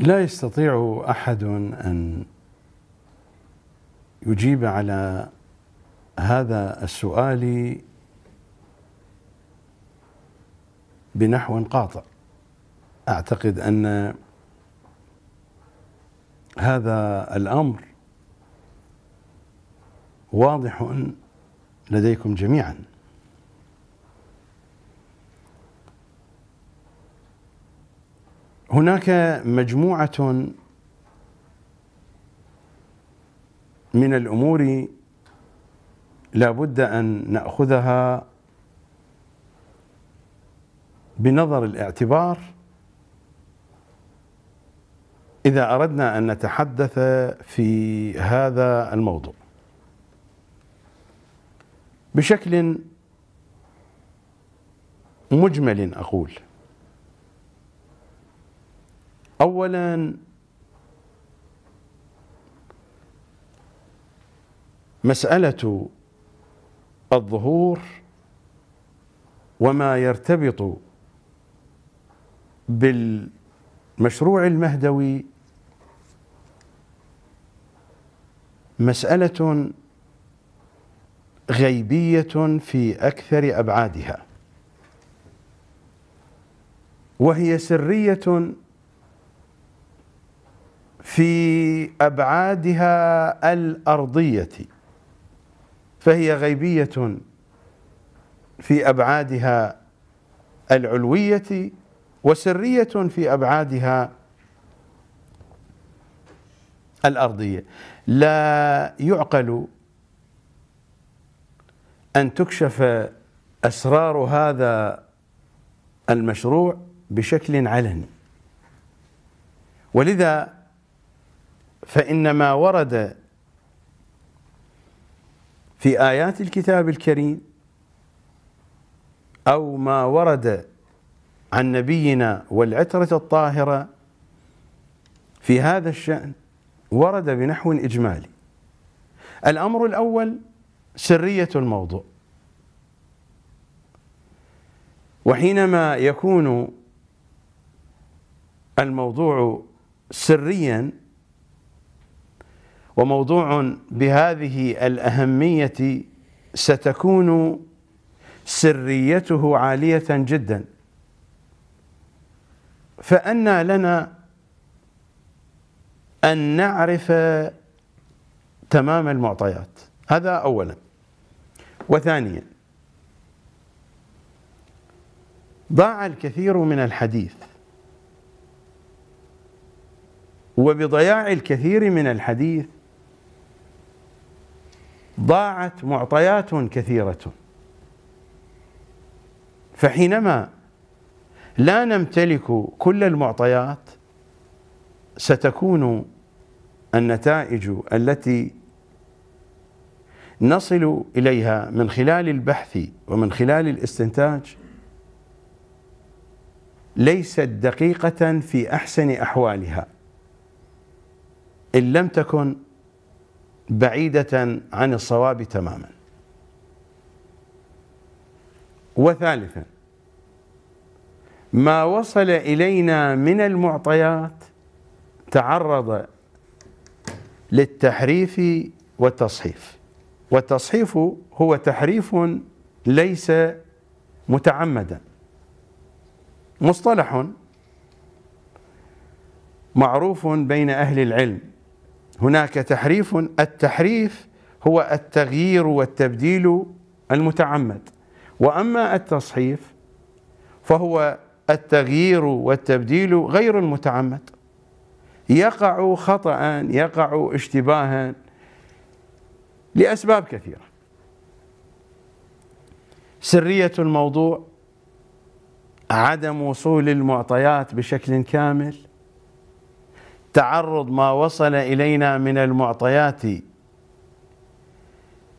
لا يستطيع احد ان يجيب على هذا السؤال بنحو قاطع اعتقد ان هذا الامر واضح لديكم جميعا هناك مجموعة من الأمور لا بد أن نأخذها بنظر الاعتبار إذا أردنا أن نتحدث في هذا الموضوع بشكل مجمل أقول اولا مساله الظهور وما يرتبط بالمشروع المهدوي مساله غيبيه في اكثر ابعادها وهي سريه في ابعادها الارضيه فهي غيبيه في ابعادها العلويه وسريه في ابعادها الارضيه لا يعقل ان تكشف اسرار هذا المشروع بشكل علني ولذا فإن ما ورد في آيات الكتاب الكريم أو ما ورد عن نبينا والعترة الطاهرة في هذا الشأن ورد بنحو إجمالي الأمر الأول سرية الموضوع وحينما يكون الموضوع سريا وموضوع بهذه الأهمية ستكون سريته عالية جدا فأنى لنا أن نعرف تمام المعطيات هذا أولا وثانيا ضاع الكثير من الحديث وبضياع الكثير من الحديث ضاعت معطيات كثيرة فحينما لا نمتلك كل المعطيات ستكون النتائج التي نصل اليها من خلال البحث ومن خلال الاستنتاج ليست دقيقة في احسن احوالها ان لم تكن بعيدة عن الصواب تماما وثالثا ما وصل إلينا من المعطيات تعرض للتحريف والتصحيف والتصحيف هو تحريف ليس متعمدا مصطلح معروف بين أهل العلم هناك تحريف التحريف هو التغيير والتبديل المتعمد واما التصحيف فهو التغيير والتبديل غير المتعمد يقع خطا يقع اشتباها لاسباب كثيره سريه الموضوع عدم وصول المعطيات بشكل كامل تعرض ما وصل الينا من المعطيات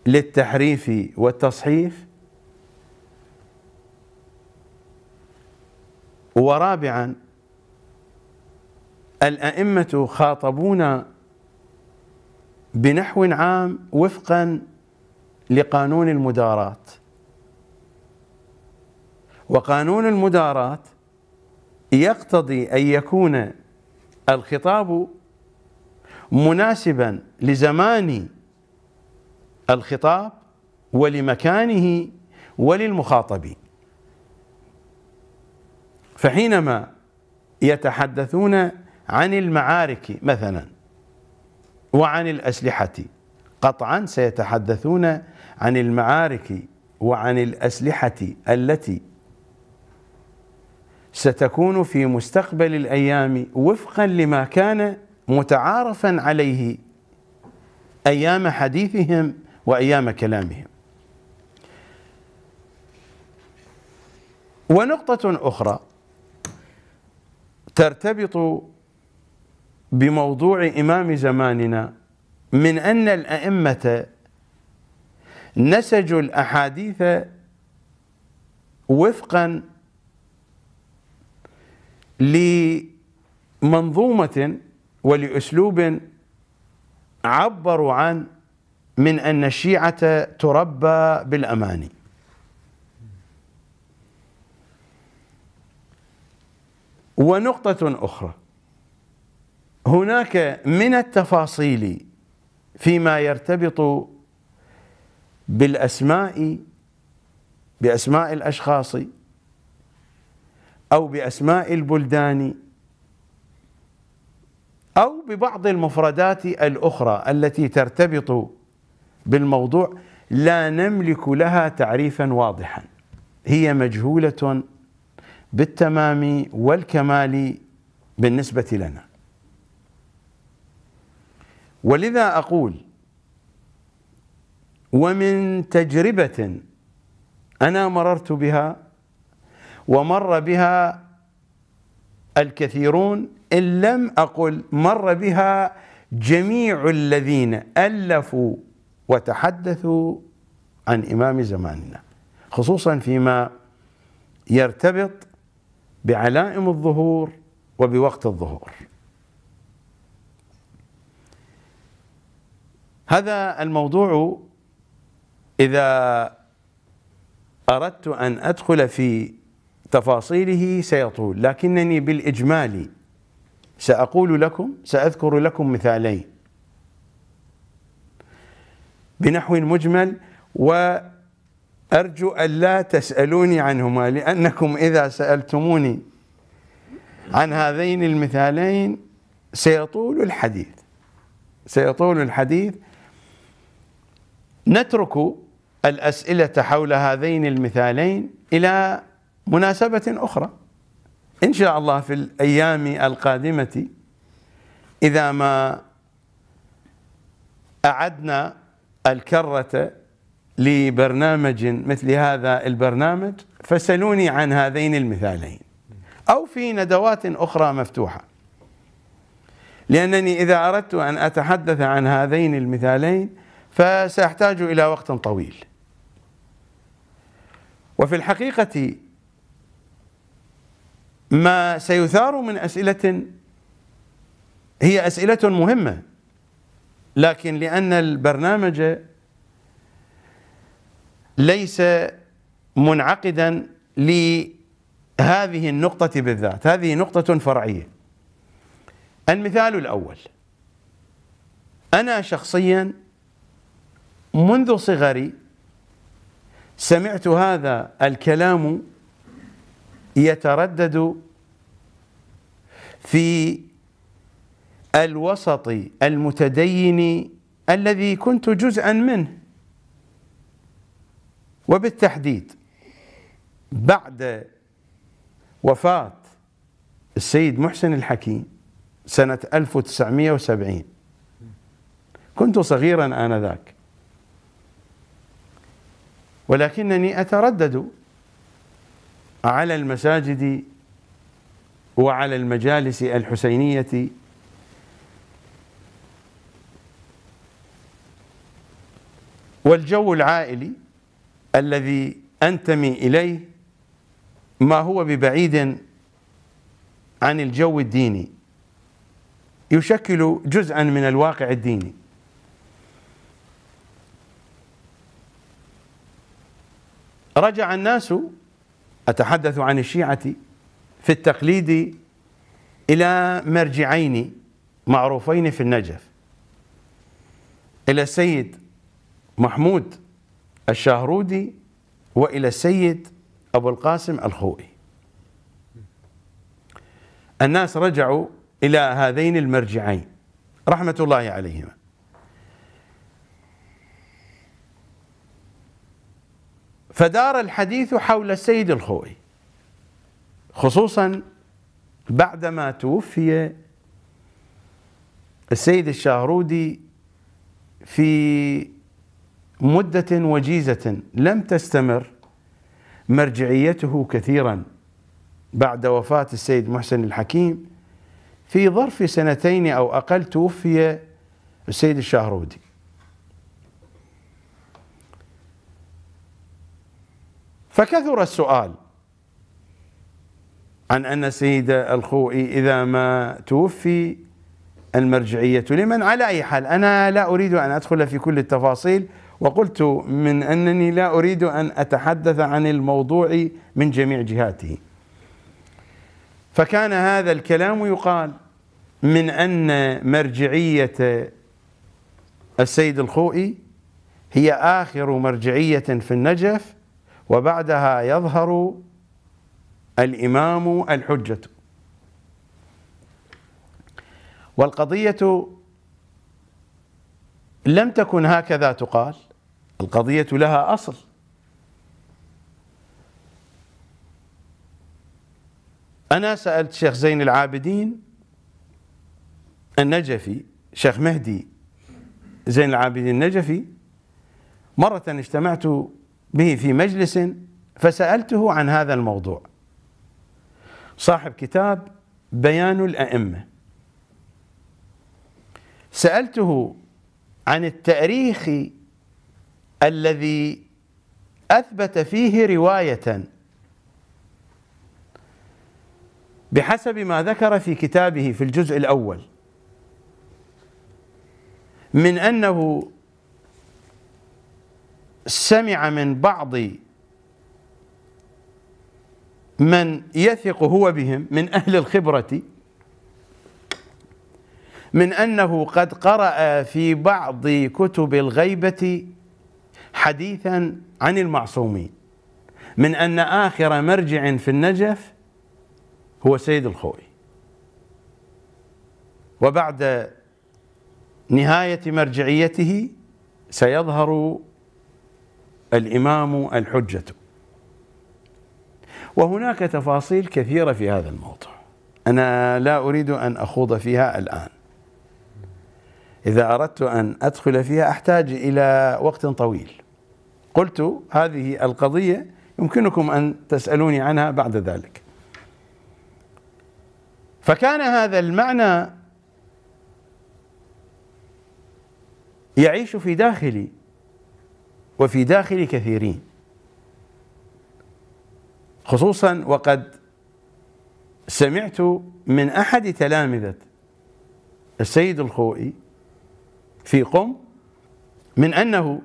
للتحريف والتصحيف ورابعا الائمه خاطبونا بنحو عام وفقا لقانون المدارات وقانون المدارات يقتضي ان يكون الخطاب مناسبا لزمان الخطاب ولمكانه وللمخاطب فحينما يتحدثون عن المعارك مثلا وعن الأسلحة قطعا سيتحدثون عن المعارك وعن الأسلحة التي ستكون في مستقبل الأيام وفقا لما كان متعارفا عليه أيام حديثهم وأيام كلامهم ونقطة أخرى ترتبط بموضوع إمام زماننا من أن الأئمة نسجوا الأحاديث وفقا لمنظومة ولأسلوب عبروا عن من أن الشيعة تربى بالأماني ونقطة أخرى هناك من التفاصيل فيما يرتبط بالأسماء بأسماء الأشخاص أو بأسماء البلدان أو ببعض المفردات الأخرى التي ترتبط بالموضوع لا نملك لها تعريفا واضحا هي مجهولة بالتمام والكمال بالنسبة لنا ولذا أقول ومن تجربة أنا مررت بها ومر بها الكثيرون ان لم اقل مر بها جميع الذين الفوا وتحدثوا عن امام زماننا خصوصا فيما يرتبط بعلائم الظهور وبوقت الظهور هذا الموضوع اذا اردت ان ادخل في تفاصيله سيطول لكنني بالإجمال سأقول لكم سأذكر لكم مثالين بنحو مجمل وأرجو ألا تسألوني عنهما لأنكم إذا سألتموني عن هذين المثالين سيطول الحديث سيطول الحديث نترك الأسئلة حول هذين المثالين إلى مناسبة أخرى إن شاء الله في الأيام القادمة إذا ما أعدنا الكرة لبرنامج مثل هذا البرنامج فسلوني عن هذين المثالين أو في ندوات أخرى مفتوحة لأنني إذا أردت أن أتحدث عن هذين المثالين فسأحتاج إلى وقت طويل وفي الحقيقة ما سيثار من أسئلة هي أسئلة مهمة لكن لأن البرنامج ليس منعقدا لهذه النقطة بالذات هذه نقطة فرعية المثال الأول أنا شخصيا منذ صغري سمعت هذا الكلام يتردد في الوسط المتدين الذي كنت جزءا منه وبالتحديد بعد وفاة السيد محسن الحكيم سنة 1970 كنت صغيرا آنذاك ولكنني أتردد على المساجد وعلى المجالس الحسينية والجو العائلي الذي أنتمي إليه ما هو ببعيد عن الجو الديني يشكل جزءا من الواقع الديني رجع الناس أتحدث عن الشيعة في التقليد إلى مرجعين معروفين في النجف إلى السيد محمود الشاهرودي وإلى السيد أبو القاسم الخوئي الناس رجعوا إلى هذين المرجعين رحمة الله عليهما فدار الحديث حول السيد الخوئي خصوصا بعدما توفي السيد الشاهرودي في مدة وجيزة لم تستمر مرجعيته كثيرا بعد وفاة السيد محسن الحكيم في ظرف سنتين أو أقل توفي السيد الشاهرودي فكثر السؤال عن أن سيد الخوئي إذا ما توفي المرجعية لمن على أي حال أنا لا أريد أن أدخل في كل التفاصيل وقلت من أنني لا أريد أن أتحدث عن الموضوع من جميع جهاته فكان هذا الكلام يقال من أن مرجعية السيد الخوئي هي آخر مرجعية في النجف وبعدها يظهر الامام الحجه والقضيه لم تكن هكذا تقال القضيه لها اصل انا سالت شيخ زين العابدين النجفي شيخ مهدي زين العابدين النجفي مره اجتمعت به في مجلس فسألته عن هذا الموضوع صاحب كتاب بيان الأئمة سألته عن التأريخ الذي أثبت فيه رواية بحسب ما ذكر في كتابه في الجزء الأول من أنه سمع من بعض من يثق هو بهم من أهل الخبرة من أنه قد قرأ في بعض كتب الغيبة حديثا عن المعصومين من أن آخر مرجع في النجف هو سيد الخوئي وبعد نهاية مرجعيته سيظهر الإمام الحجة وهناك تفاصيل كثيرة في هذا الموضوع أنا لا أريد أن أخوض فيها الآن إذا أردت أن أدخل فيها أحتاج إلى وقت طويل قلت هذه القضية يمكنكم أن تسألوني عنها بعد ذلك فكان هذا المعنى يعيش في داخلي وفي داخل كثيرين خصوصا وقد سمعت من احد تلامذه السيد الخوئي في قم من انه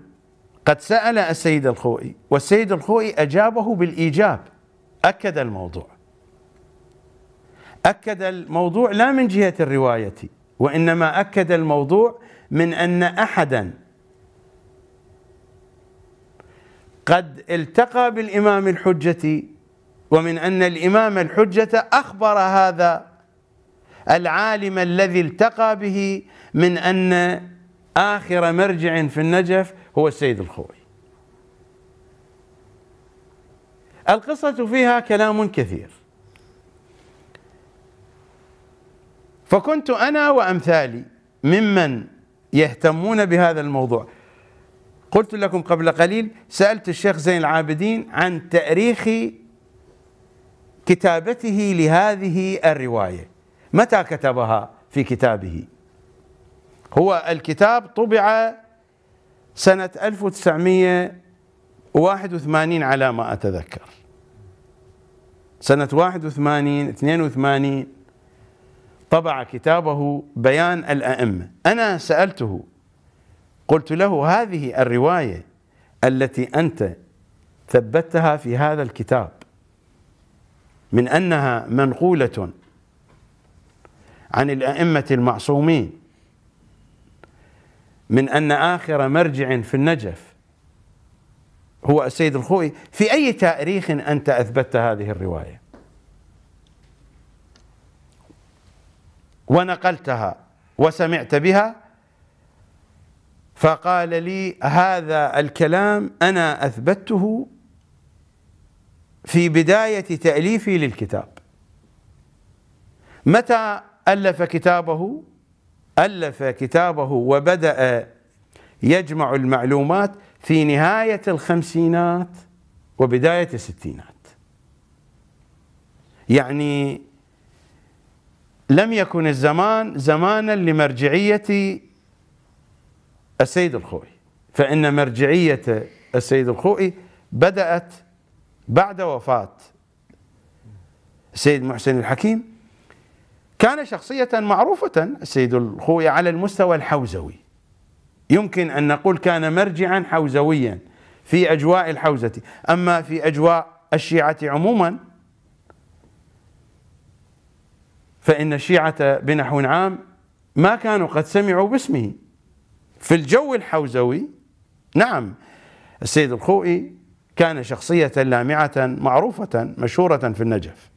قد سال السيد الخوئي والسيد الخوئي اجابه بالايجاب اكد الموضوع اكد الموضوع لا من جهه الروايه وانما اكد الموضوع من ان احدا قد التقى بالإمام الحجة ومن أن الإمام الحجة أخبر هذا العالم الذي التقى به من أن آخر مرجع في النجف هو السيد الخوي القصة فيها كلام كثير فكنت أنا وأمثالي ممن يهتمون بهذا الموضوع قلت لكم قبل قليل سألت الشيخ زين العابدين عن تأريخ كتابته لهذه الرواية متى كتبها في كتابه هو الكتاب طبع سنة 1981 على ما أتذكر سنة 81 82 طبع كتابه بيان الأئمة أنا سألته قلت له هذه الرواية التي أنت ثبتها في هذا الكتاب من أنها منقولة عن الأئمة المعصومين من أن آخر مرجع في النجف هو السيد الخوئي في أي تاريخ أنت أثبتت هذه الرواية ونقلتها وسمعت بها فقال لي هذا الكلام انا اثبته في بدايه تاليفي للكتاب متى الف كتابه الف كتابه وبدا يجمع المعلومات في نهايه الخمسينات وبدايه الستينات يعني لم يكن الزمان زمانا لمرجعيه السيد الخوئي فإن مرجعية السيد الخوئي بدأت بعد وفاة السيد محسن الحكيم كان شخصية معروفة السيد الخوئي على المستوى الحوزوي يمكن أن نقول كان مرجعا حوزويا في أجواء الحوزة أما في أجواء الشيعة عموما فإن الشيعة بنحو عام ما كانوا قد سمعوا باسمه في الجو الحوزوي نعم السيد الخوئي كان شخصية لامعة معروفة مشهورة في النجف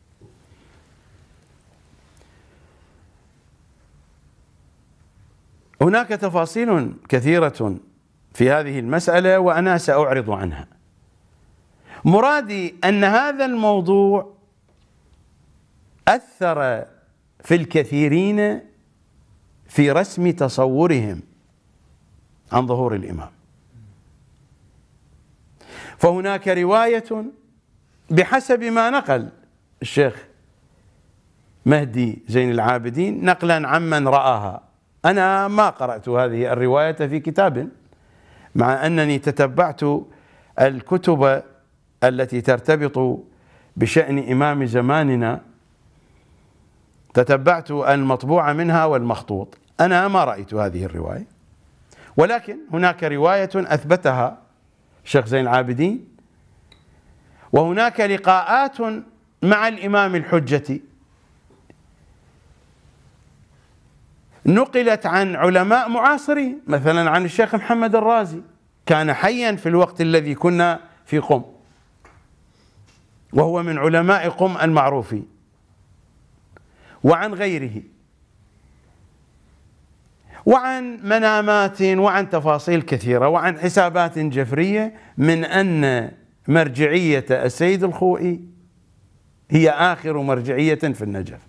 هناك تفاصيل كثيرة في هذه المسألة وأنا سأعرض عنها مرادي أن هذا الموضوع أثر في الكثيرين في رسم تصورهم عن ظهور الإمام فهناك رواية بحسب ما نقل الشيخ مهدي زين العابدين نقلا عمن رآها أنا ما قرأت هذه الرواية في كتاب مع أنني تتبعت الكتب التي ترتبط بشأن إمام زماننا تتبعت المطبوع منها والمخطوط أنا ما رأيت هذه الرواية ولكن هناك رواية أثبتها الشيخ زين العابدين وهناك لقاءات مع الإمام الحجة نقلت عن علماء معاصرين مثلا عن الشيخ محمد الرازي كان حيا في الوقت الذي كنا في قم وهو من علماء قم المعروفين وعن غيره وعن منامات وعن تفاصيل كثيرة وعن حسابات جفرية من أن مرجعية السيد الخوئي هي آخر مرجعية في النجف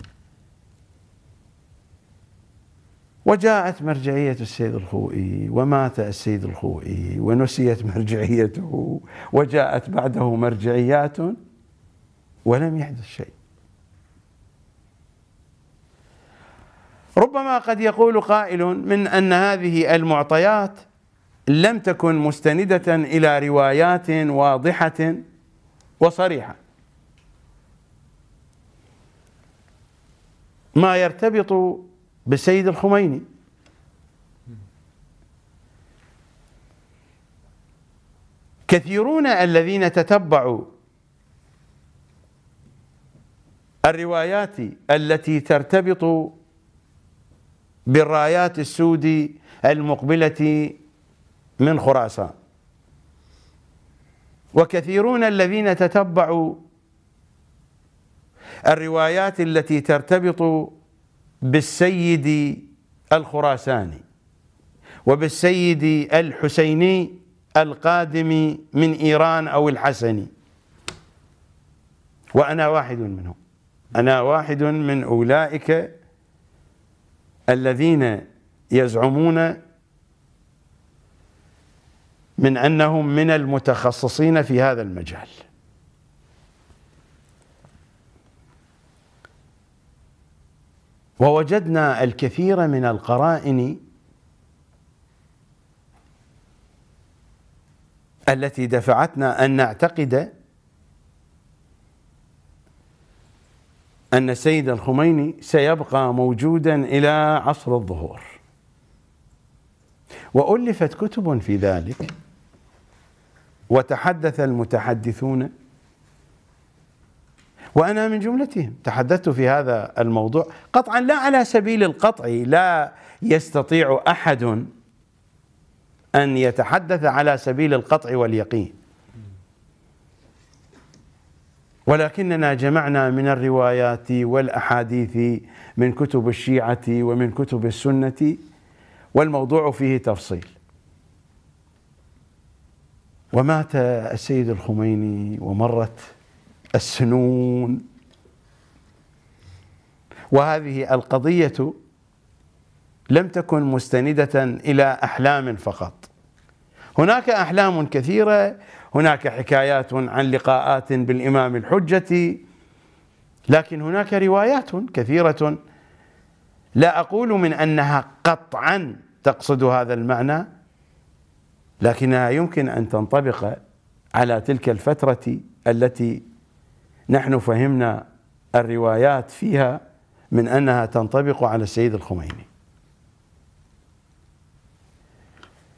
وجاءت مرجعية السيد الخوئي ومات السيد الخوئي ونسيت مرجعيته وجاءت بعده مرجعيات ولم يحدث شيء ربما قد يقول قائل من ان هذه المعطيات لم تكن مستنده الى روايات واضحه وصريحه ما يرتبط بالسيد الخميني كثيرون الذين تتبعوا الروايات التي ترتبط بالرايات السودي المقبلة من خراسان وكثيرون الذين تتبعوا الروايات التي ترتبط بالسيد الخراساني وبالسيد الحسيني القادم من إيران أو الحسني وأنا واحد منهم أنا واحد من أولئك الذين يزعمون من انهم من المتخصصين في هذا المجال ووجدنا الكثير من القرائن التي دفعتنا ان نعتقد أن السيد الخميني سيبقى موجودا إلى عصر الظهور وألفت كتب في ذلك وتحدث المتحدثون وأنا من جملتهم تحدثت في هذا الموضوع قطعا لا على سبيل القطع لا يستطيع أحد أن يتحدث على سبيل القطع واليقين ولكننا جمعنا من الروايات والأحاديث من كتب الشيعة ومن كتب السنة والموضوع فيه تفصيل ومات السيد الخميني ومرت السنون وهذه القضية لم تكن مستندة إلى أحلام فقط هناك أحلام كثيرة هناك حكايات عن لقاءات بالإمام الحجة لكن هناك روايات كثيرة لا أقول من أنها قطعا تقصد هذا المعنى لكنها يمكن أن تنطبق على تلك الفترة التي نحن فهمنا الروايات فيها من أنها تنطبق على السيد الخميني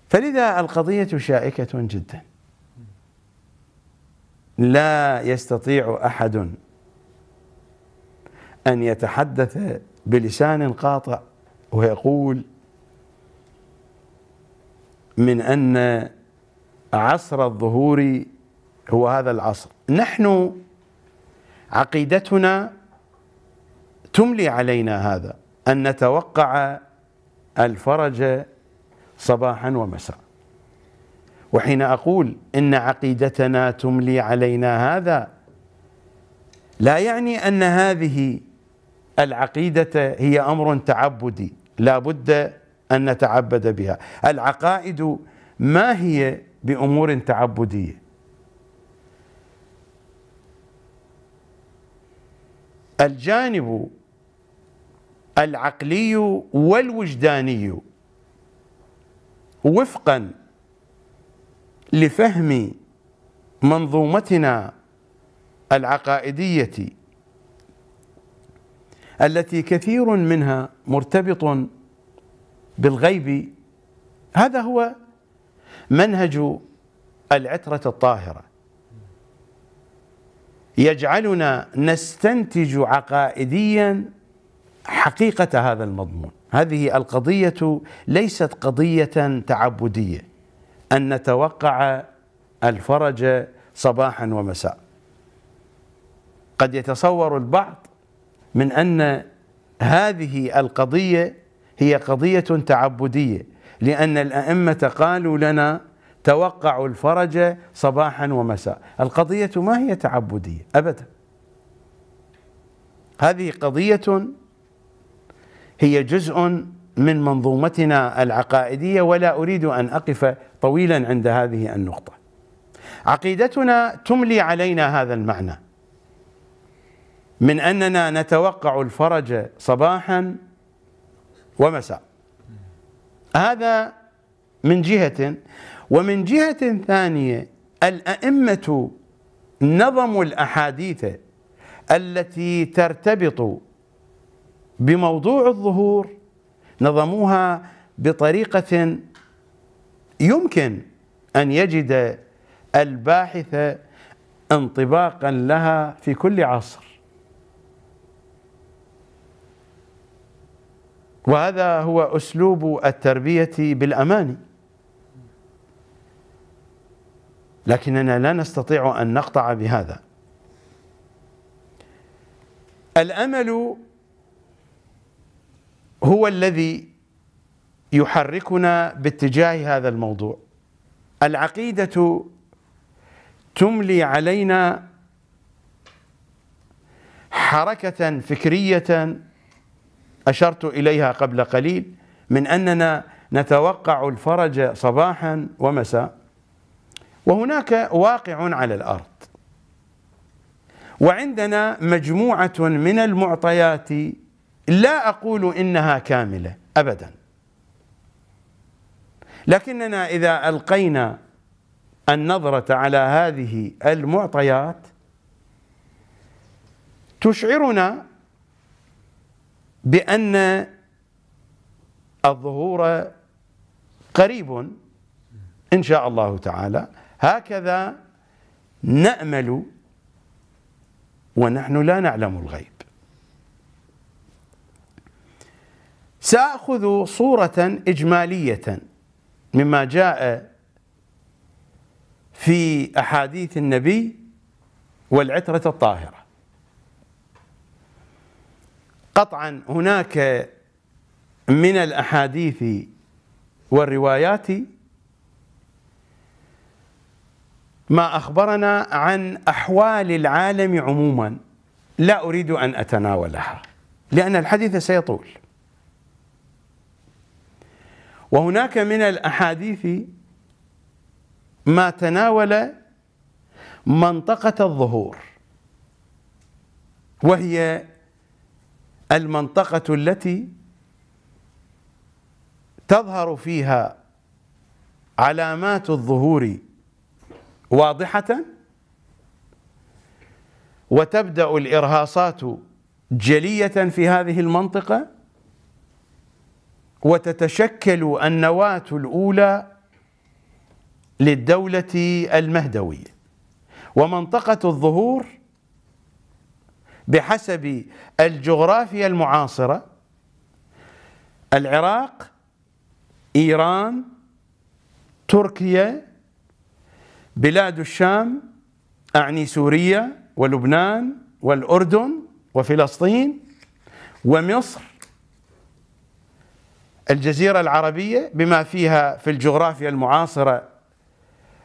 فلذا القضية شائكة جداً لا يستطيع احد ان يتحدث بلسان قاطع ويقول من ان عصر الظهور هو هذا العصر نحن عقيدتنا تملي علينا هذا ان نتوقع الفرج صباحا ومساء وحين أقول إن عقيدتنا تملي علينا هذا لا يعني أن هذه العقيدة هي أمر تعبدي لا بد أن نتعبد بها العقائد ما هي بأمور تعبدية الجانب العقلي والوجداني وفقا لفهم منظومتنا العقائديه التي كثير منها مرتبط بالغيب هذا هو منهج العتره الطاهره يجعلنا نستنتج عقائديا حقيقه هذا المضمون هذه القضيه ليست قضيه تعبديه أن نتوقع الفرج صباحا ومساء قد يتصور البعض من أن هذه القضية هي قضية تعبدية لأن الأئمة قالوا لنا توقعوا الفرج صباحا ومساء القضية ما هي تعبدية أبدا هذه قضية هي جزء من منظومتنا العقائديه ولا اريد ان اقف طويلا عند هذه النقطه. عقيدتنا تملي علينا هذا المعنى من اننا نتوقع الفرج صباحا ومساء. هذا من جهه ومن جهه ثانيه الائمه نظموا الاحاديث التي ترتبط بموضوع الظهور نظموها بطريقة يمكن أن يجد الباحث انطباقا لها في كل عصر وهذا هو أسلوب التربية بالأماني لكننا لا نستطيع أن نقطع بهذا الأمل هو الذي يحركنا باتجاه هذا الموضوع العقيدة تملي علينا حركة فكرية أشرت إليها قبل قليل من أننا نتوقع الفرج صباحا ومساء وهناك واقع على الأرض وعندنا مجموعة من المعطيات لا أقول إنها كاملة أبدا لكننا إذا ألقينا النظرة على هذه المعطيات تشعرنا بأن الظهور قريب إن شاء الله تعالى هكذا نأمل ونحن لا نعلم الغيب ساخذ صوره اجماليه مما جاء في احاديث النبي والعتره الطاهره قطعا هناك من الاحاديث والروايات ما اخبرنا عن احوال العالم عموما لا اريد ان اتناولها لان الحديث سيطول وهناك من الأحاديث ما تناول منطقة الظهور وهي المنطقة التي تظهر فيها علامات الظهور واضحة وتبدأ الإرهاصات جلية في هذه المنطقة وتتشكل النواة الأولى للدولة المهدوية ومنطقة الظهور بحسب الجغرافيا المعاصرة العراق إيران تركيا بلاد الشام أعني سوريا ولبنان والأردن وفلسطين ومصر الجزيرة العربية بما فيها في الجغرافيا المعاصرة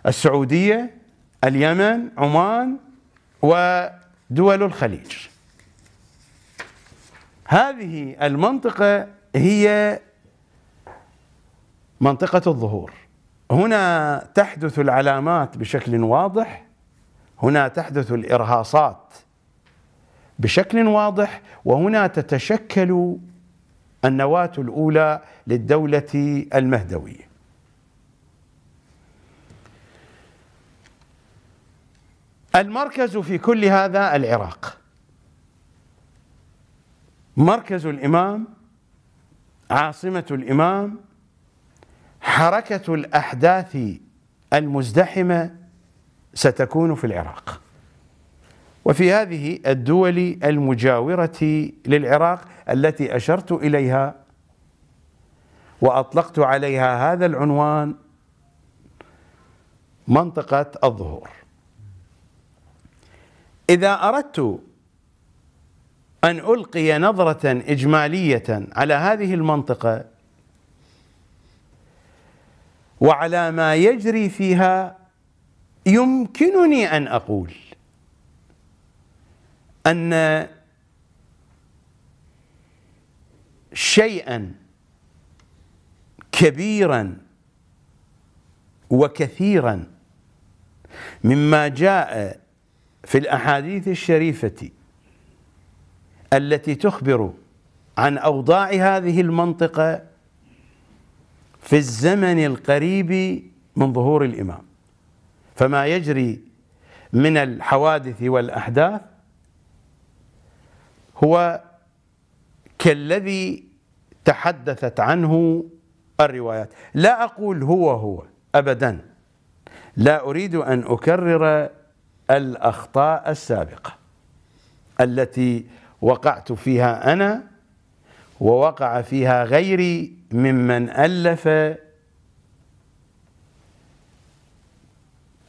السعودية اليمن عمان ودول الخليج هذه المنطقة هي منطقة الظهور هنا تحدث العلامات بشكل واضح هنا تحدث الإرهاصات بشكل واضح وهنا تتشكل النواة الأولى للدولة المهدوية المركز في كل هذا العراق مركز الإمام عاصمة الإمام حركة الأحداث المزدحمة ستكون في العراق وفي هذه الدول المجاورة للعراق التي أشرت إليها وأطلقت عليها هذا العنوان منطقة الظهور إذا أردت أن ألقي نظرة إجمالية على هذه المنطقة وعلى ما يجري فيها يمكنني أن أقول أن شيئا كبيرا وكثيرا مما جاء في الأحاديث الشريفة التي تخبر عن أوضاع هذه المنطقة في الزمن القريب من ظهور الإمام فما يجري من الحوادث والأحداث هو كالذي تحدثت عنه الروايات لا أقول هو هو أبدا لا أريد أن أكرر الأخطاء السابقة التي وقعت فيها أنا ووقع فيها غيري ممن ألف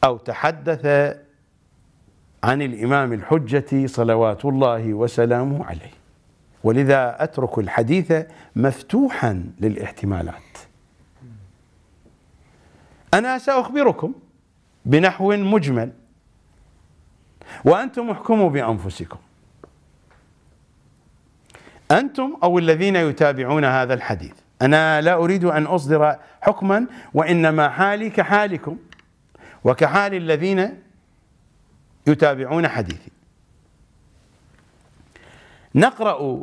أو تحدث عن الإمام الحجة صلوات الله وسلامه عليه ولذا أترك الحديث مفتوحا للاحتمالات أنا سأخبركم بنحو مجمل وأنتم احكموا بأنفسكم أنتم أو الذين يتابعون هذا الحديث أنا لا أريد أن أصدر حكما وإنما حالي كحالكم وكحال الذين يتابعون حديثي نقرأ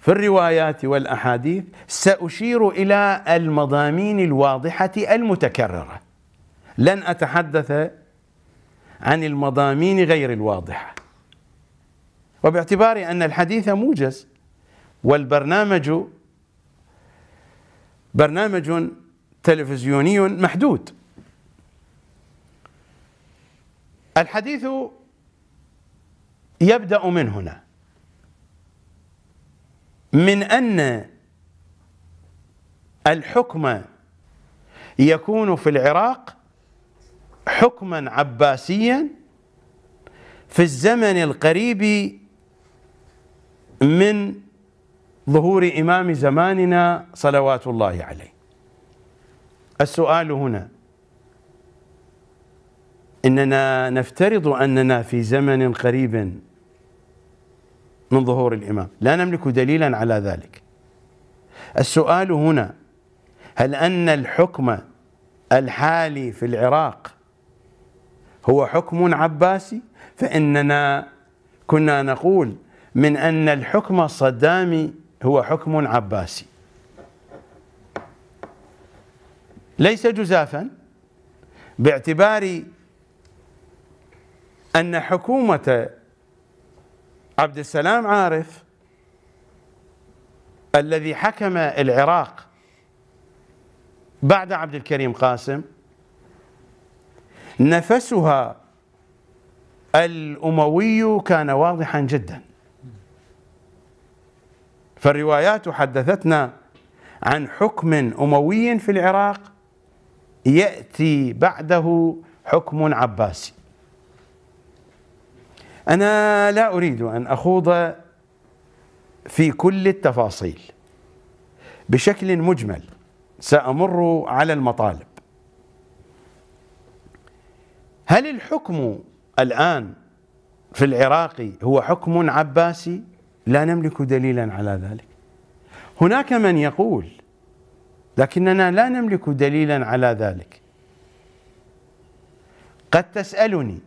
في الروايات والأحاديث سأشير إلى المضامين الواضحة المتكررة لن أتحدث عن المضامين غير الواضحة وباعتبار أن الحديث موجز والبرنامج برنامج تلفزيوني محدود الحديث يبدأ من هنا من أن الحكم يكون في العراق حكما عباسيا في الزمن القريب من ظهور إمام زماننا صلوات الله عليه السؤال هنا إننا نفترض أننا في زمن قريب من ظهور الإمام لا نملك دليلا على ذلك السؤال هنا هل أن الحكم الحالي في العراق هو حكم عباسي فإننا كنا نقول من أن الحكم الصدامي هو حكم عباسي ليس جزافا باعتبار أن حكومة عبد السلام عارف الذي حكم العراق بعد عبد الكريم قاسم نفسها الأموي كان واضحا جدا فالروايات حدثتنا عن حكم أموي في العراق يأتي بعده حكم عباسي أنا لا أريد أن أخوض في كل التفاصيل بشكل مجمل سأمر على المطالب هل الحكم الآن في العراق هو حكم عباسي لا نملك دليلا على ذلك هناك من يقول لكننا لا نملك دليلا على ذلك قد تسألني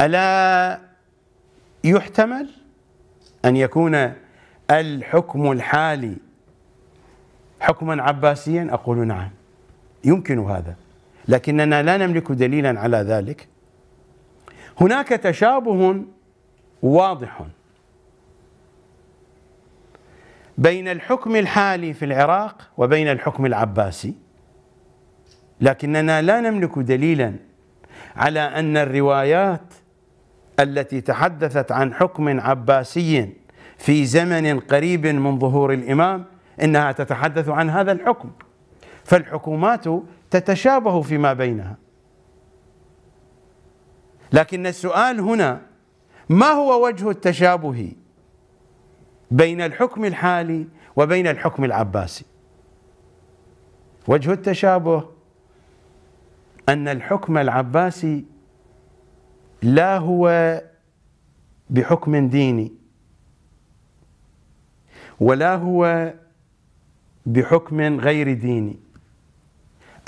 ألا يحتمل أن يكون الحكم الحالي حكما عباسيا أقول نعم يمكن هذا لكننا لا نملك دليلا على ذلك هناك تشابه واضح بين الحكم الحالي في العراق وبين الحكم العباسي لكننا لا نملك دليلا على ان الروايات التي تحدثت عن حكم عباسي في زمن قريب من ظهور الإمام إنها تتحدث عن هذا الحكم فالحكومات تتشابه فيما بينها لكن السؤال هنا ما هو وجه التشابه بين الحكم الحالي وبين الحكم العباسي وجه التشابه أن الحكم العباسي لا هو بحكم ديني ولا هو بحكم غير ديني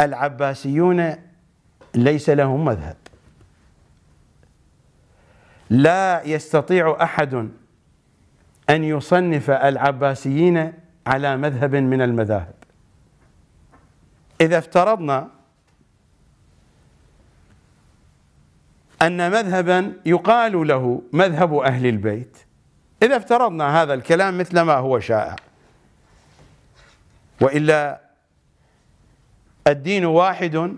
العباسيون ليس لهم مذهب لا يستطيع احد ان يصنف العباسيين على مذهب من المذاهب اذا افترضنا أن مذهبا يقال له مذهب أهل البيت إذا افترضنا هذا الكلام مثل ما هو شائع وإلا الدين واحد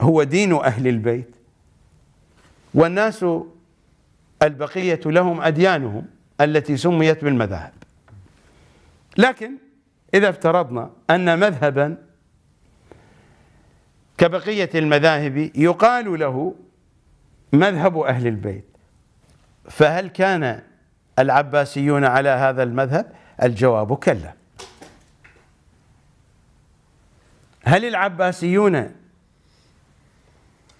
هو دين أهل البيت والناس البقية لهم أديانهم التي سميت بالمذاهب لكن إذا افترضنا أن مذهبا كبقية المذاهب يقال له مذهب أهل البيت فهل كان العباسيون على هذا المذهب الجواب كلا هل العباسيون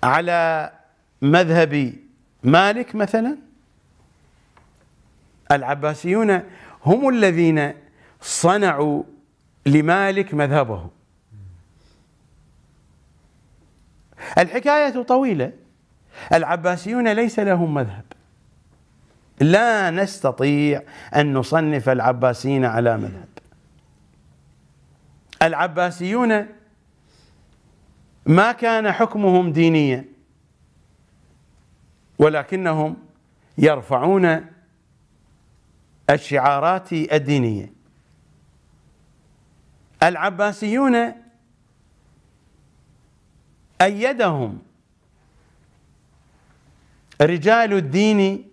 على مذهب مالك مثلا العباسيون هم الذين صنعوا لمالك مذهبه الحكاية طويلة العباسيون ليس لهم مذهب لا نستطيع أن نصنف العباسيين على مذهب العباسيون ما كان حكمهم دينيا ولكنهم يرفعون الشعارات الدينيه العباسيون ايدهم رجال الدين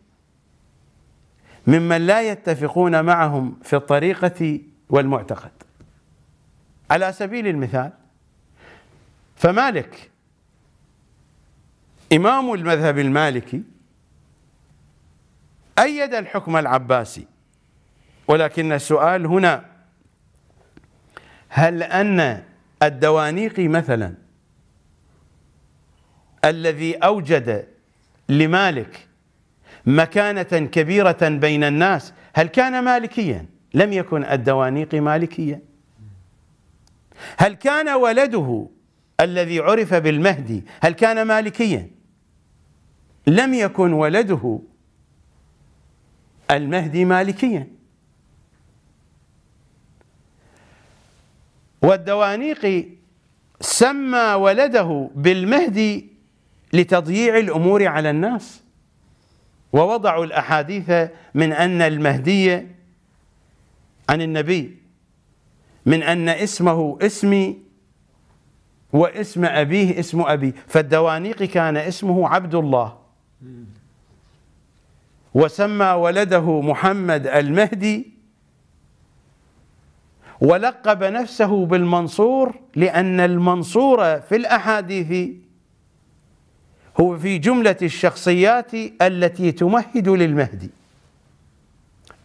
ممن لا يتفقون معهم في الطريقة والمعتقد على سبيل المثال فمالك إمام المذهب المالكي أيد الحكم العباسي ولكن السؤال هنا هل أن الدوانيقي مثلا الذي أوجد لمالك مكانة كبيرة بين الناس هل كان مالكيا لم يكن الدوانيق مالكيا هل كان ولده الذي عرف بالمهدي هل كان مالكيا لم يكن ولده المهدي مالكيا والدوانيقي سمى ولده بالمهدي لتضييع الأمور على الناس ووضعوا الأحاديث من أن المهدي عن النبي من أن اسمه اسمي واسم أبيه اسم أبي فالدوانيق كان اسمه عبد الله وسمى ولده محمد المهدي ولقب نفسه بالمنصور لأن المنصور في الأحاديث هو في جملة الشخصيات التي تمهد للمهدي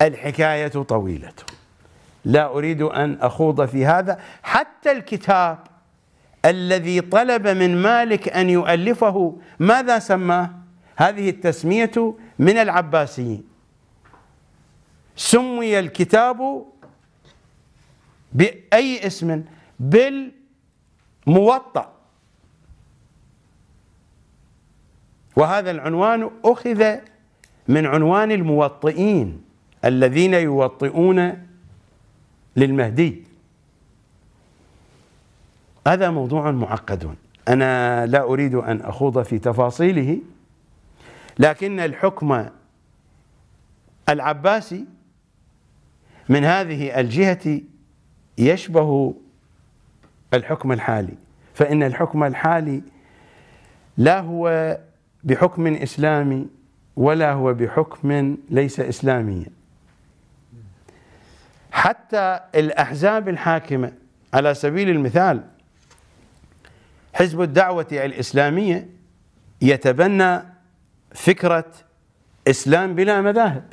الحكاية طويلة لا أريد أن أخوض في هذا حتى الكتاب الذي طلب من مالك أن يؤلفه ماذا سماه هذه التسمية من العباسيين سمي الكتاب بأي اسم بالموطأ وهذا العنوان أخذ من عنوان الموطئين الذين يوطئون للمهدي هذا موضوع معقد أنا لا أريد أن أخوض في تفاصيله لكن الحكم العباسي من هذه الجهة يشبه الحكم الحالي فإن الحكم الحالي لا هو بحكم اسلامي ولا هو بحكم ليس اسلاميا حتى الاحزاب الحاكمه على سبيل المثال حزب الدعوه الاسلاميه يتبنى فكره اسلام بلا مذاهب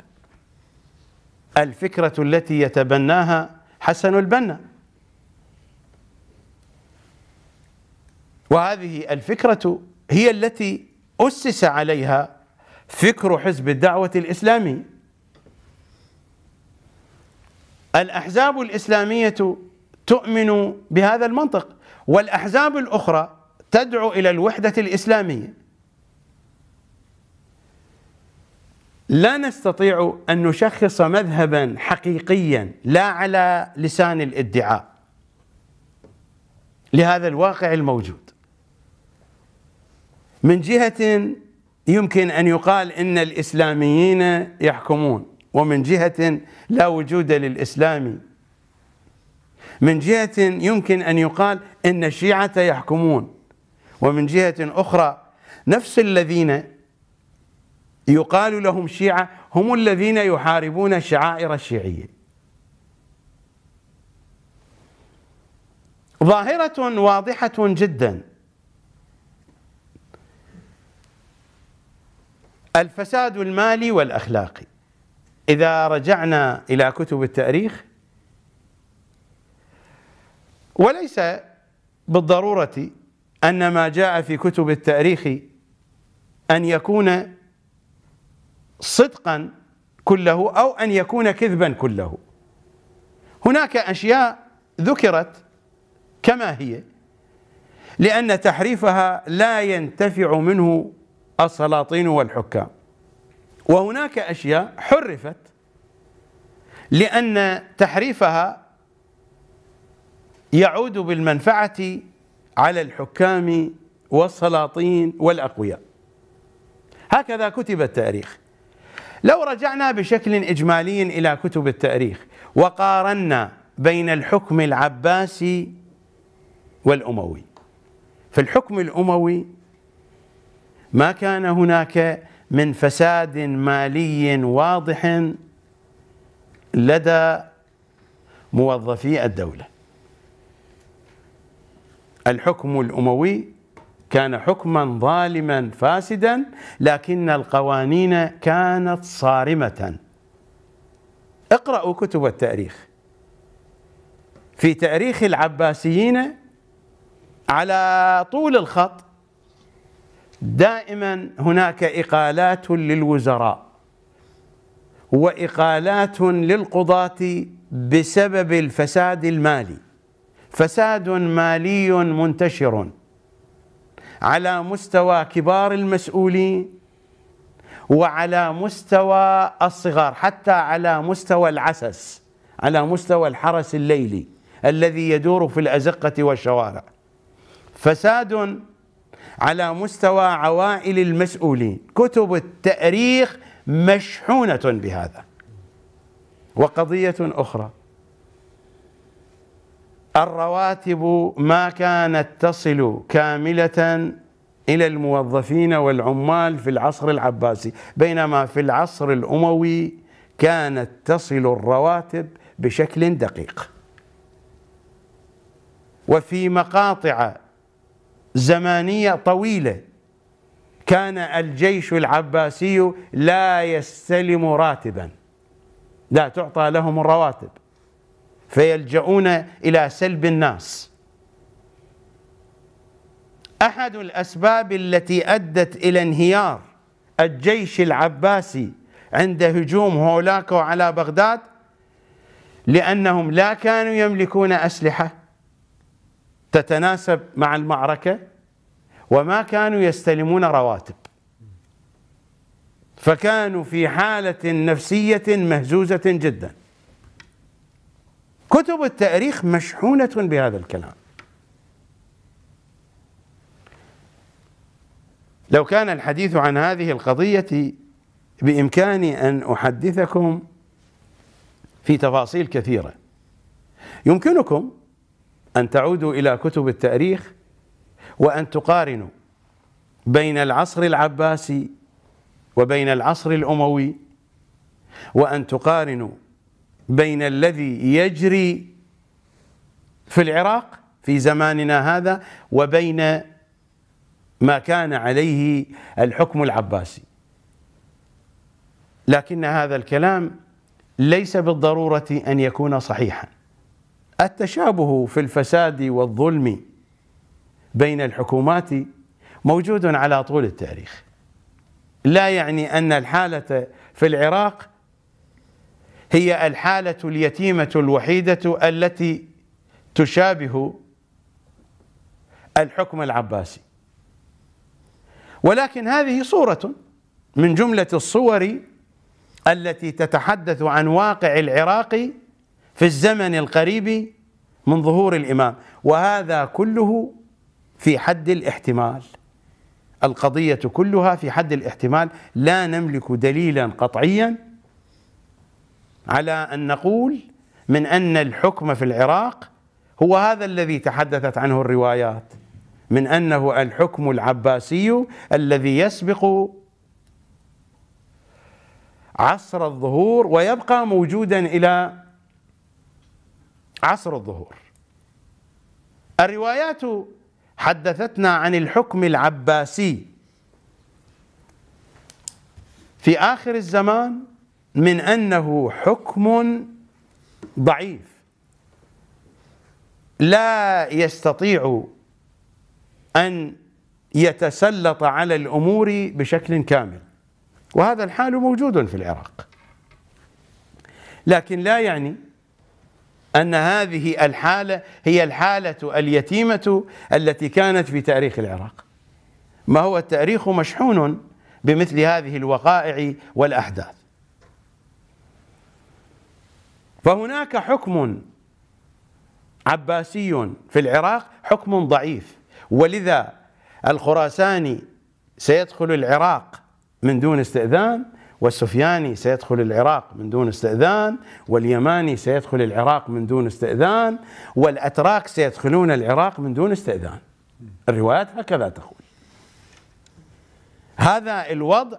الفكره التي يتبناها حسن البنا وهذه الفكره هي التي أسس عليها فكر حزب الدعوة الإسلامي الأحزاب الإسلامية تؤمن بهذا المنطق والأحزاب الأخرى تدعو إلى الوحدة الإسلامية لا نستطيع أن نشخص مذهبا حقيقيا لا على لسان الادعاء لهذا الواقع الموجود من جهة يمكن أن يقال إن الإسلاميين يحكمون ومن جهة لا وجود للإسلام من جهة يمكن أن يقال إن الشيعة يحكمون ومن جهة أخرى نفس الذين يقال لهم شيعة هم الذين يحاربون شعائر الشيعية ظاهرة واضحة جداً الفساد المالي والاخلاقي اذا رجعنا الى كتب التاريخ وليس بالضروره ان ما جاء في كتب التاريخ ان يكون صدقا كله او ان يكون كذبا كله هناك اشياء ذكرت كما هي لان تحريفها لا ينتفع منه السلاطين والحكام وهناك أشياء حرفت لأن تحريفها يعود بالمنفعة على الحكام والسلاطين والأقوياء هكذا كتب التاريخ لو رجعنا بشكل إجمالي إلى كتب التاريخ وقارنا بين الحكم العباسي والأموي في الحكم الأموي ما كان هناك من فساد مالي واضح لدى موظفي الدولة الحكم الأموي كان حكما ظالما فاسدا لكن القوانين كانت صارمة اقرأوا كتب التاريخ في تاريخ العباسيين على طول الخط دائما هناك إقالات للوزراء وإقالات للقضاة بسبب الفساد المالي فساد مالي منتشر على مستوى كبار المسؤولين وعلى مستوى الصغار حتى على مستوى العسس على مستوى الحرس الليلي الذي يدور في الأزقة والشوارع فساد على مستوى عوائل المسؤولين كتب التاريخ مشحونه بهذا وقضيه اخرى الرواتب ما كانت تصل كامله الى الموظفين والعمال في العصر العباسي بينما في العصر الاموي كانت تصل الرواتب بشكل دقيق وفي مقاطع زمانية طويلة كان الجيش العباسي لا يستلم راتبا لا تعطى لهم الرواتب فيلجؤون إلى سلب الناس أحد الأسباب التي أدت إلى انهيار الجيش العباسي عند هجوم هولاكو على بغداد لأنهم لا كانوا يملكون أسلحة تتناسب مع المعركة وما كانوا يستلمون رواتب فكانوا في حالة نفسية مهزوزة جدا كتب التاريخ مشحونة بهذا الكلام لو كان الحديث عن هذه القضية بإمكاني أن أحدثكم في تفاصيل كثيرة يمكنكم أن تعودوا إلى كتب التاريخ وأن تقارنوا بين العصر العباسي وبين العصر الأموي وأن تقارنوا بين الذي يجري في العراق في زماننا هذا وبين ما كان عليه الحكم العباسي لكن هذا الكلام ليس بالضرورة أن يكون صحيحا التشابه في الفساد والظلم بين الحكومات موجود على طول التاريخ لا يعني ان الحاله في العراق هي الحاله اليتيمه الوحيده التي تشابه الحكم العباسي ولكن هذه صوره من جمله الصور التي تتحدث عن واقع العراق في الزمن القريب من ظهور الإمام وهذا كله في حد الاحتمال القضية كلها في حد الاحتمال لا نملك دليلا قطعيا على أن نقول من أن الحكم في العراق هو هذا الذي تحدثت عنه الروايات من أنه الحكم العباسي الذي يسبق عصر الظهور ويبقى موجودا إلى عصر الظهور الروايات حدثتنا عن الحكم العباسي في آخر الزمان من أنه حكم ضعيف لا يستطيع أن يتسلط على الأمور بشكل كامل وهذا الحال موجود في العراق لكن لا يعني أن هذه الحالة هي الحالة اليتيمة التي كانت في تاريخ العراق ما هو التاريخ مشحون بمثل هذه الوقائع والأحداث فهناك حكم عباسي في العراق حكم ضعيف ولذا الخراساني سيدخل العراق من دون استئذان والسفياني سيدخل العراق من دون استئذان واليماني سيدخل العراق من دون استئذان والأتراك سيدخلون العراق من دون استئذان الروايات هكذا تقول هذا الوضع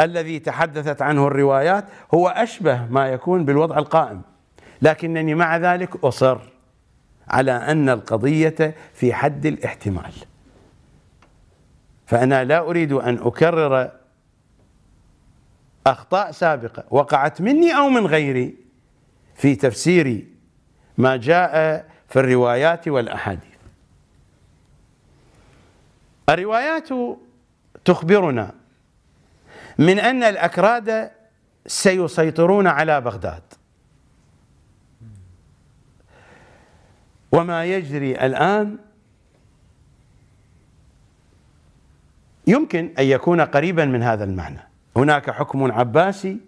الذي تحدثت عنه الروايات هو أشبه ما يكون بالوضع القائم لكنني مع ذلك أصر على أن القضية في حد الاحتمال فأنا لا أريد أن أكرر أخطاء سابقة وقعت مني أو من غيري في تفسير ما جاء في الروايات والأحاديث الروايات تخبرنا من أن الأكراد سيسيطرون على بغداد وما يجري الآن يمكن أن يكون قريبا من هذا المعنى هناك حكم عباسي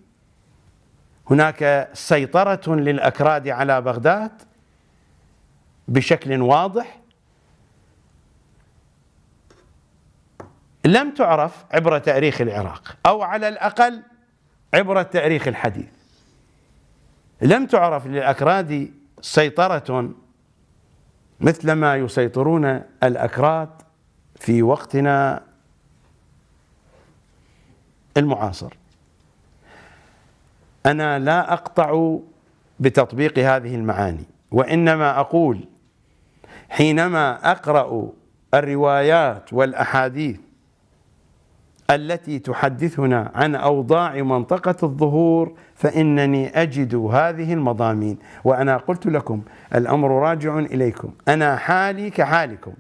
هناك سيطرة للأكراد على بغداد بشكل واضح لم تعرف عبر تاريخ العراق أو على الأقل عبر التاريخ الحديث لم تعرف للأكراد سيطرة مثل ما يسيطرون الأكراد في وقتنا المعاصر انا لا اقطع بتطبيق هذه المعاني وانما اقول حينما اقرا الروايات والاحاديث التي تحدثنا عن اوضاع منطقه الظهور فانني اجد هذه المضامين وانا قلت لكم الامر راجع اليكم انا حالي كحالكم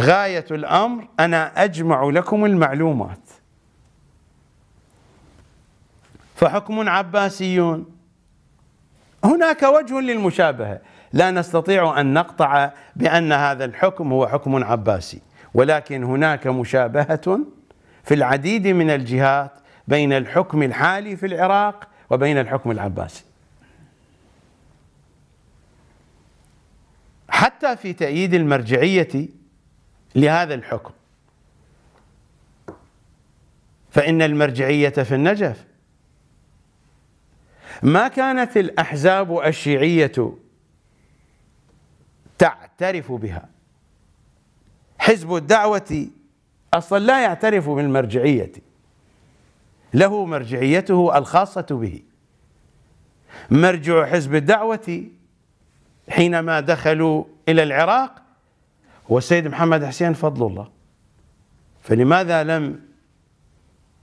غايه الامر انا اجمع لكم المعلومات فحكم عباسي هناك وجه للمشابهه لا نستطيع ان نقطع بان هذا الحكم هو حكم عباسي ولكن هناك مشابهه في العديد من الجهات بين الحكم الحالي في العراق وبين الحكم العباسي حتى في تأييد المرجعية لهذا الحكم فإن المرجعية في النجف ما كانت الأحزاب الشيعية تعترف بها حزب الدعوة أصلا لا يعترف بالمرجعية له مرجعيته الخاصة به مرجع حزب الدعوة حينما دخلوا إلى العراق هو السيد محمد حسين فضل الله فلماذا لم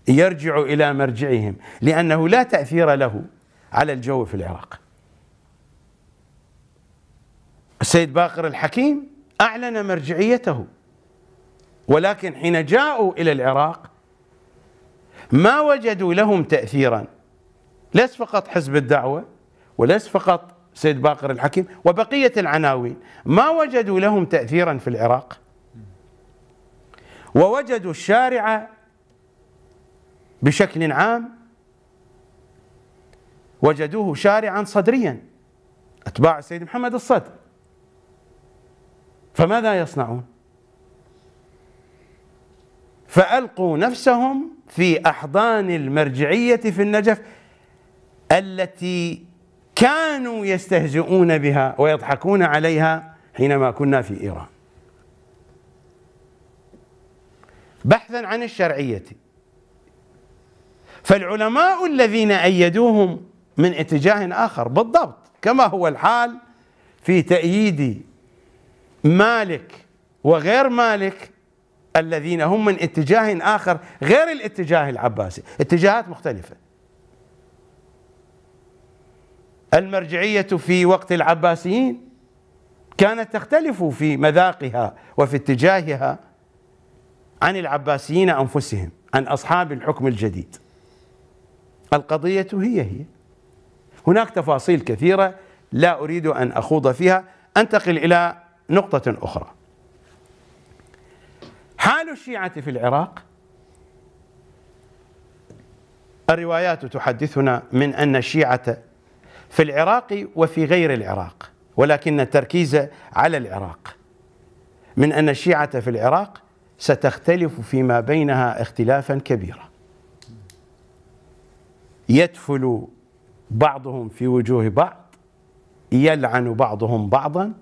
يرجعوا إلى مرجعهم لأنه لا تأثير له على الجو في العراق السيد باقر الحكيم أعلن مرجعيته ولكن حين جاءوا إلى العراق ما وجدوا لهم تأثيرا ليس فقط حزب الدعوة وليس فقط سيد باقر الحكيم وبقية العناوين ما وجدوا لهم تأثيرا في العراق ووجدوا الشارع بشكل عام وجدوه شارعا صدريا أتباع السيد محمد الصدر فماذا يصنعون فألقوا نفسهم في أحضان المرجعية في النجف التي كانوا يستهزئون بها ويضحكون عليها حينما كنا في إيران بحثا عن الشرعية فالعلماء الذين أيدوهم من اتجاه آخر بالضبط كما هو الحال في تأييد مالك وغير مالك الذين هم من اتجاه آخر غير الاتجاه العباسي اتجاهات مختلفة المرجعية في وقت العباسيين كانت تختلف في مذاقها وفي اتجاهها عن العباسيين أنفسهم عن أصحاب الحكم الجديد القضية هي هي هناك تفاصيل كثيرة لا أريد أن أخوض فيها أنتقل إلى نقطة أخرى حال الشيعة في العراق الروايات تحدثنا من أن الشيعة في العراق وفي غير العراق ولكن التركيز على العراق من أن الشيعة في العراق ستختلف فيما بينها اختلافا كبيرا يدفل بعضهم في وجوه بعض يلعن بعضهم بعضا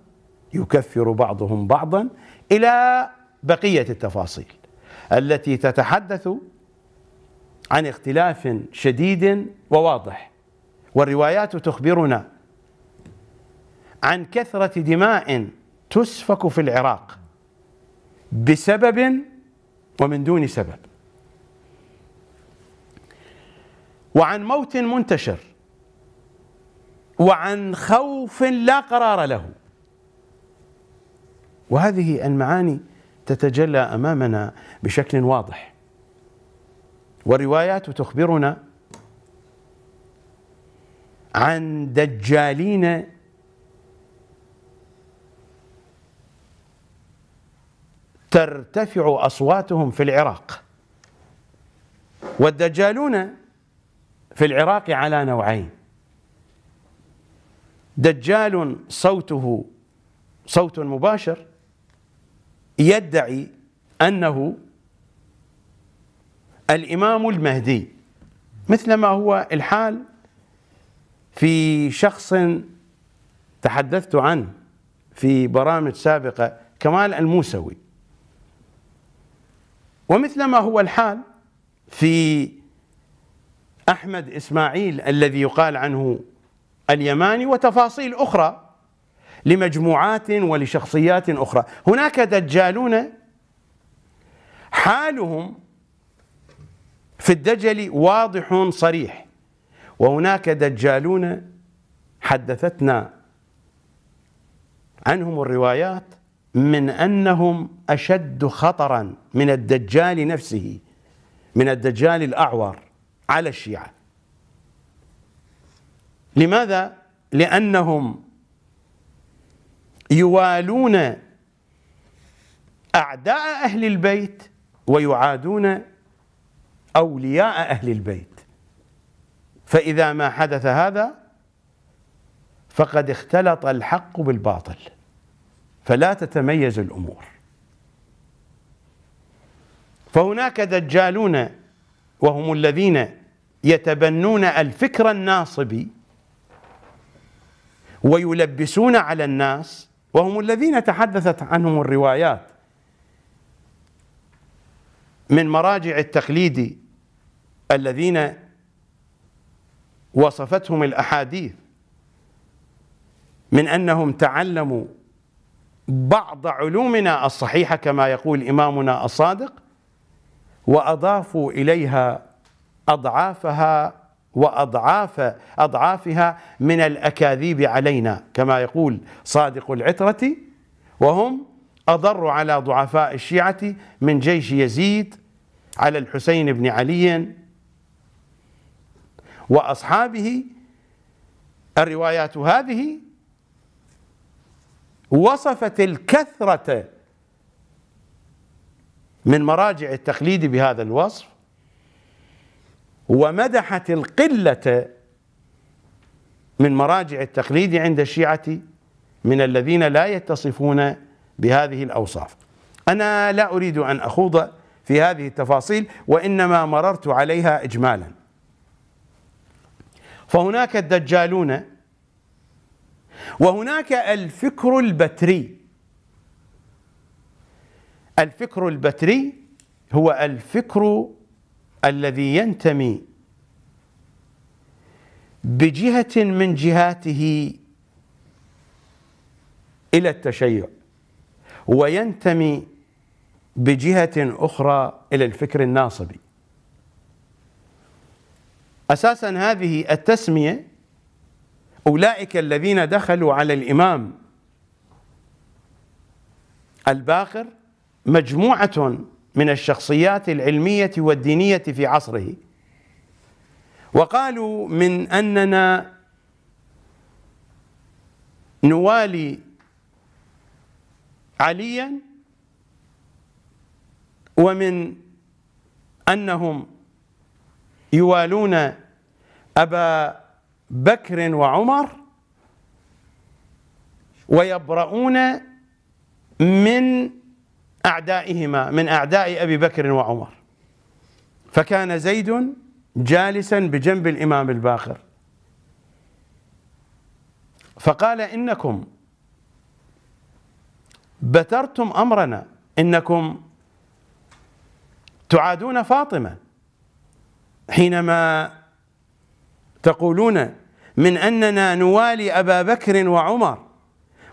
يكفر بعضهم بعضا الى بقيه التفاصيل التي تتحدث عن اختلاف شديد وواضح والروايات تخبرنا عن كثره دماء تسفك في العراق بسبب ومن دون سبب وعن موت منتشر وعن خوف لا قرار له وهذه المعاني تتجلى امامنا بشكل واضح والروايات تخبرنا عن دجالين ترتفع اصواتهم في العراق والدجالون في العراق على نوعين دجال صوته صوت مباشر يدعي انه الامام المهدي مثلما هو الحال في شخص تحدثت عنه في برامج سابقه كمال الموسوي ومثلما هو الحال في احمد اسماعيل الذي يقال عنه اليماني وتفاصيل أخرى لمجموعات ولشخصيات أخرى هناك دجالون حالهم في الدجل واضح صريح وهناك دجالون حدثتنا عنهم الروايات من انهم اشد خطرا من الدجال نفسه من الدجال الاعور على الشيعه لماذا؟ لأنهم يوالون أعداء أهل البيت ويعادون أولياء أهل البيت فإذا ما حدث هذا فقد اختلط الحق بالباطل فلا تتميز الأمور فهناك دجالون وهم الذين يتبنون الفكر الناصبي ويلبسون على الناس وهم الذين تحدثت عنهم الروايات من مراجع التقليد الذين وصفتهم الأحاديث من أنهم تعلموا بعض علومنا الصحيحة كما يقول إمامنا الصادق وأضافوا إليها أضعافها وأضعاف أضعافها من الأكاذيب علينا كما يقول صادق العترة وهم أضر على ضعفاء الشيعة من جيش يزيد على الحسين بن علي وأصحابه الروايات هذه وصفت الكثرة من مراجع التقليد بهذا الوصف ومدحت القلة من مراجع التقليد عند الشيعة من الذين لا يتصفون بهذه الأوصاف أنا لا أريد أن أخوض في هذه التفاصيل وإنما مررت عليها إجمالا فهناك الدجالون وهناك الفكر البتري الفكر البتري هو الفكر الذي ينتمي بجهة من جهاته إلى التشيع وينتمي بجهة أخرى إلى الفكر الناصبي أساسا هذه التسمية أولئك الذين دخلوا على الإمام الباقر مجموعة من الشخصيات العلمية والدينية في عصره وقالوا من أننا نوالي عليا ومن أنهم يوالون أبا بكر وعمر ويبرؤون من أعدائهما من أعداء أبي بكر وعمر فكان زيد جالسا بجنب الإمام الباقر فقال إنكم بترتم أمرنا إنكم تعادون فاطمة حينما تقولون من أننا نوالي أبا بكر وعمر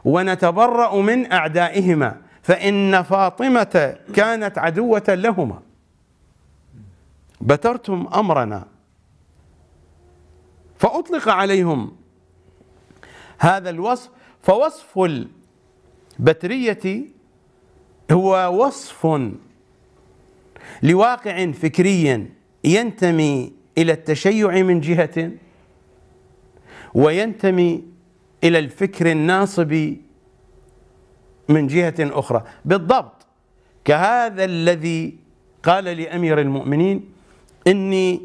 ونتبرأ من أعدائهما فإن فاطمة كانت عدوة لهما بترتم أمرنا فأطلق عليهم هذا الوصف فوصف البترية هو وصف لواقع فكري ينتمي إلى التشيع من جهة وينتمي إلى الفكر الناصبي من جهة أخرى بالضبط كهذا الذي قال لأمير المؤمنين إني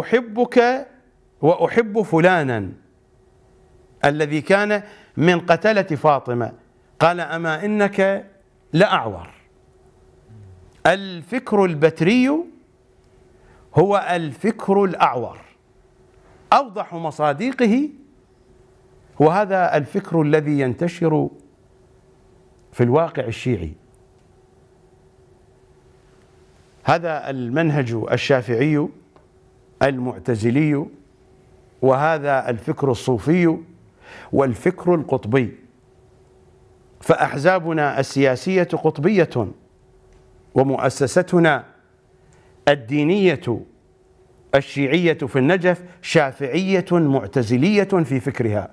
أحبك وأحب فلانا الذي كان من قتلة فاطمة قال أما إنك لأعور الفكر البتري هو الفكر الأعور أوضح مصادقه وهذا الفكر الذي ينتشر في الواقع الشيعي هذا المنهج الشافعي المعتزلي وهذا الفكر الصوفي والفكر القطبي فأحزابنا السياسية قطبية ومؤسستنا الدينية الشيعية في النجف شافعية معتزلية في فكرها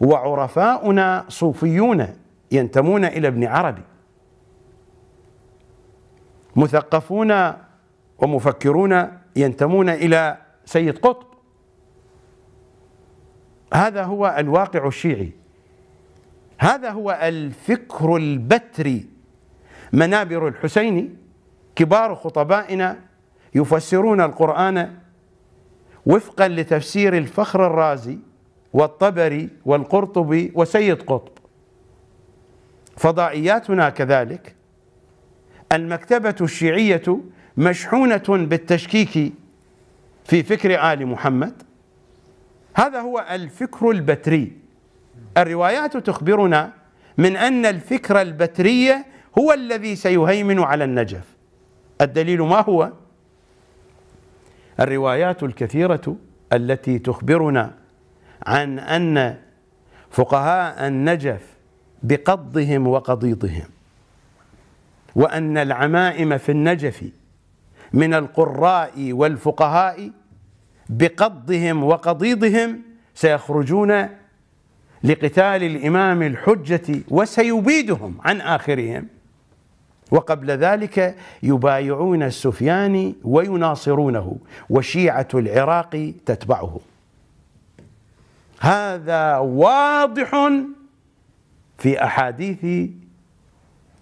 وعرفاؤنا صوفيون ينتمون إلى ابن عربي مثقفون ومفكرون ينتمون إلى سيد قطب هذا هو الواقع الشيعي هذا هو الفكر البتري منابر الحسين كبار خطبائنا يفسرون القرآن وفقا لتفسير الفخر الرازي والطبري والقرطبي وسيد قطب فضائياتنا كذلك المكتبة الشيعية مشحونة بالتشكيك في فكر آل محمد هذا هو الفكر البتري الروايات تخبرنا من أن الفكر البتري هو الذي سيهيمن على النجف الدليل ما هو؟ الروايات الكثيرة التي تخبرنا عن أن فقهاء النجف بقضهم وقضيضهم وأن العمائم في النجف من القراء والفقهاء بقضهم وقضيضهم سيخرجون لقتال الإمام الحجة وسيبيدهم عن آخرهم وقبل ذلك يبايعون السفياني ويناصرونه وشيعة العراق تتبعه هذا واضح في أحاديث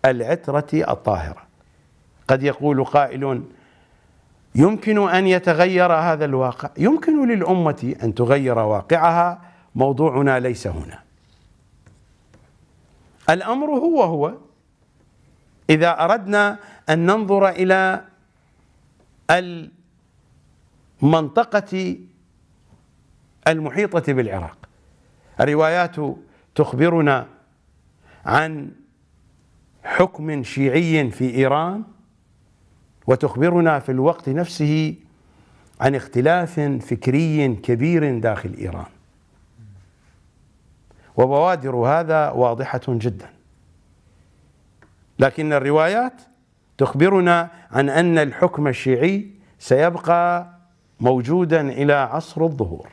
العترة الطاهرة قد يقول قائل يمكن أن يتغير هذا الواقع يمكن للأمة أن تغير واقعها موضوعنا ليس هنا الأمر هو هو إذا أردنا أن ننظر إلى المنطقة المحيطة بالعراق الروايات تخبرنا عن حكم شيعي في إيران وتخبرنا في الوقت نفسه عن اختلاف فكري كبير داخل إيران وبوادر هذا واضحة جدا لكن الروايات تخبرنا عن أن الحكم الشيعي سيبقى موجودا إلى عصر الظهور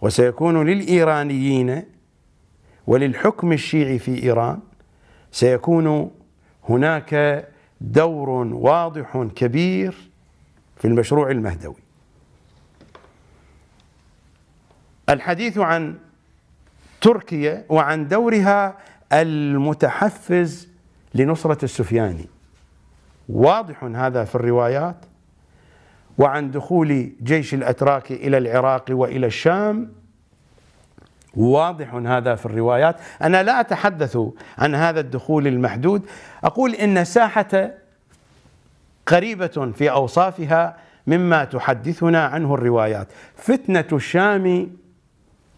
وسيكون للإيرانيين وللحكم الشيعي في ايران سيكون هناك دور واضح كبير في المشروع المهدوي الحديث عن تركيا وعن دورها المتحفز لنصرة السفياني واضح هذا في الروايات وعن دخول جيش الأتراك إلى العراق وإلى الشام واضح هذا في الروايات انا لا اتحدث عن هذا الدخول المحدود اقول ان ساحه قريبه في اوصافها مما تحدثنا عنه الروايات فتنه الشام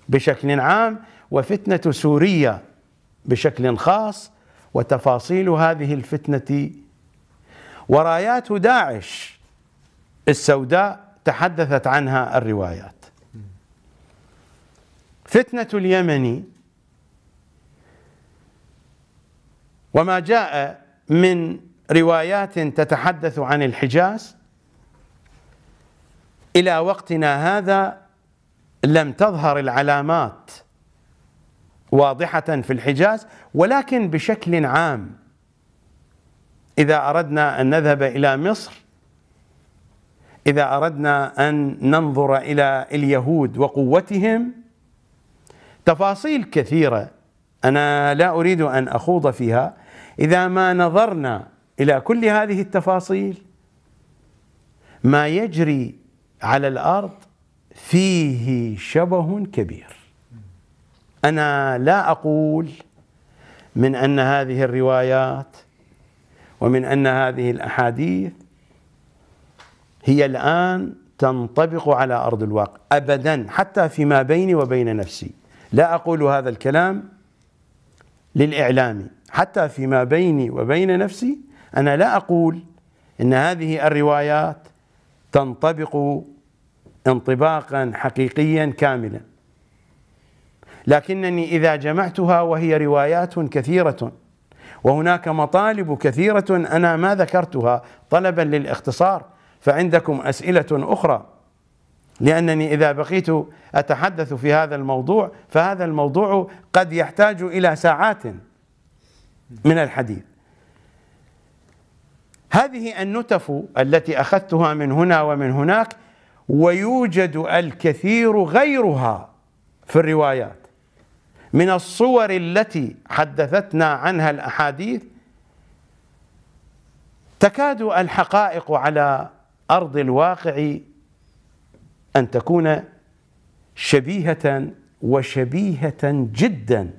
بشكل عام وفتنه سوريا بشكل خاص وتفاصيل هذه الفتنه ورايات داعش السوداء تحدثت عنها الروايات فتنة اليمن وما جاء من روايات تتحدث عن الحجاز إلى وقتنا هذا لم تظهر العلامات واضحة في الحجاز ولكن بشكل عام إذا أردنا أن نذهب إلى مصر إذا أردنا أن ننظر إلى اليهود وقوتهم تفاصيل كثيره انا لا اريد ان اخوض فيها اذا ما نظرنا الى كل هذه التفاصيل ما يجري على الارض فيه شبه كبير انا لا اقول من ان هذه الروايات ومن ان هذه الاحاديث هي الان تنطبق على ارض الواقع ابدا حتى فيما بيني وبين نفسي لا أقول هذا الكلام للإعلام حتى فيما بيني وبين نفسي أنا لا أقول إن هذه الروايات تنطبق انطباقا حقيقيا كاملا لكنني إذا جمعتها وهي روايات كثيرة وهناك مطالب كثيرة أنا ما ذكرتها طلبا للاختصار فعندكم أسئلة أخرى لأنني إذا بقيت أتحدث في هذا الموضوع فهذا الموضوع قد يحتاج إلى ساعات من الحديث هذه النتف التي أخذتها من هنا ومن هناك ويوجد الكثير غيرها في الروايات من الصور التي حدثتنا عنها الأحاديث تكاد الحقائق على أرض الواقع أن تكون شبيهة وشبيهة جدا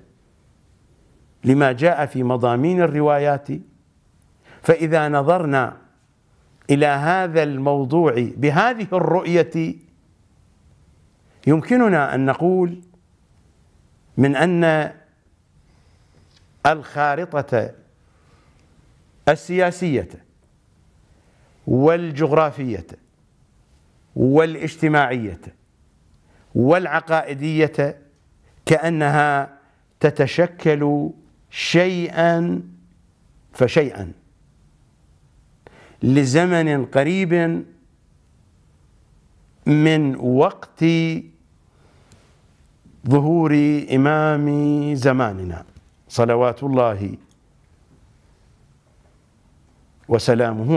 لما جاء في مضامين الروايات فإذا نظرنا إلى هذا الموضوع بهذه الرؤية يمكننا أن نقول من أن الخارطة السياسية والجغرافية والاجتماعية والعقائدية كأنها تتشكل شيئا فشيئا لزمن قريب من وقت ظهور إمام زماننا صلوات الله وسلامه